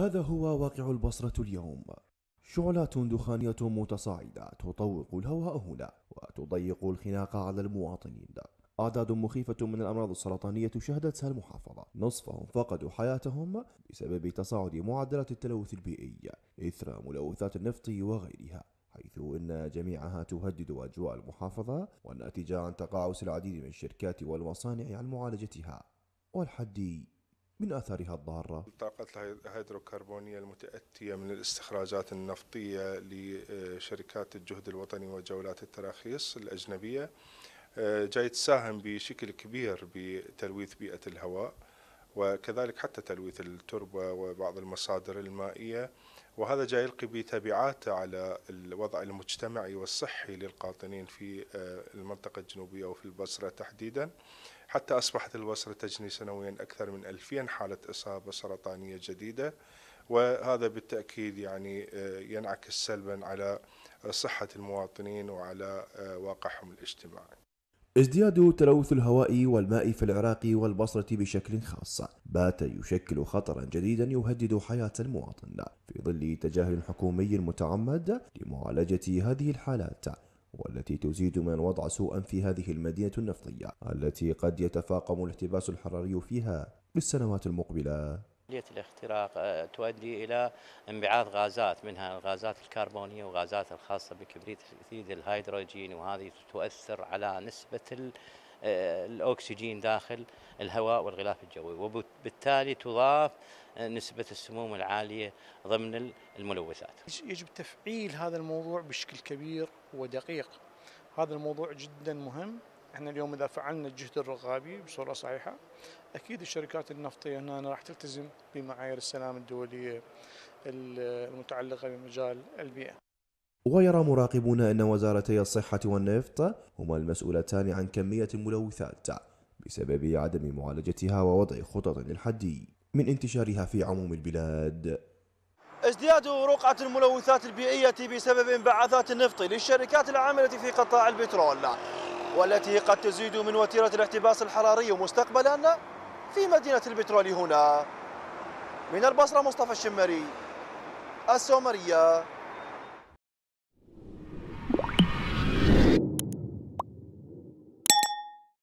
هذا هو واقع البصرة اليوم شعلات دخانية متصاعدة تطوق الهواء هنا وتضيق الخناق على المواطنين أعداد مخيفة من الأمراض السرطانية شهدتها المحافظة نصفهم فقدوا حياتهم بسبب تصاعد معدلات التلوث البيئي إثر ملوثات النفط وغيرها حيث إن جميعها تهدد أجواء المحافظة والناتجة عن تقاعس العديد من الشركات والمصانع عن معالجتها والحد من آثارها الضارة الطاقات الهيدروكربونية المتأتية من الاستخراجات النفطية لشركات الجهد الوطني وجولات التراخيص الأجنبية آه، جاي تساهم بشكل كبير بتلويث بيئة الهواء وكذلك حتى تلويث التربة وبعض المصادر المائية وهذا جاي يلقي بتبعاته على الوضع المجتمعي والصحي للقاطنين في آه، المنطقة الجنوبية وفي البصرة تحديدا حتى أصبحت البصرة تجني سنويا أكثر من 2000 حالة إصابة سرطانية جديدة وهذا بالتأكيد يعني آه، ينعكس سلبا على صحة المواطنين وعلى آه، واقعهم الاجتماعي ازدياد تلوث الهواء والماء في العراق والبصرة بشكل خاص بات يشكل خطرا جديدا يهدد حياة المواطن في ظل تجاهل حكومي متعمد لمعالجة هذه الحالات والتي تزيد من وضع سوءا في هذه المدينة النفطية التي قد يتفاقم الاحتباس الحراري فيها بالسنوات المقبلة عملية الاختراق آه، تؤدي إلى انبعاث غازات منها الغازات الكربونية وغازات الخاصة بكبريت أكسيد الهيدروجين وهذه تؤثر على نسبة آه، الأكسجين داخل الهواء والغلاف الجوي وبالتالي تضاف آه، نسبة السموم العالية ضمن الملوثات يجب تفعيل هذا الموضوع بشكل كبير ودقيق هذا الموضوع جدا مهم احنا اليوم اذا فعلنا الجهد الرقابي بصوره صحيحه اكيد الشركات النفطيه هنا راح تلتزم بمعايير السلام الدوليه المتعلقه بمجال البيئه. ويرى مراقبون ان وزارتي الصحه والنفط هما المسؤولتان عن كميه الملوثات بسبب عدم معالجتها ووضع خطط للحد من انتشارها في عموم البلاد. ازدياد رقعة الملوثات البيئية بسبب انبعاثات النفط للشركات العاملة في قطاع البترول والتي قد تزيد من وتيرة الاحتباس الحراري مستقبلا في مدينة البترول هنا من البصرة مصطفى الشمري السومرية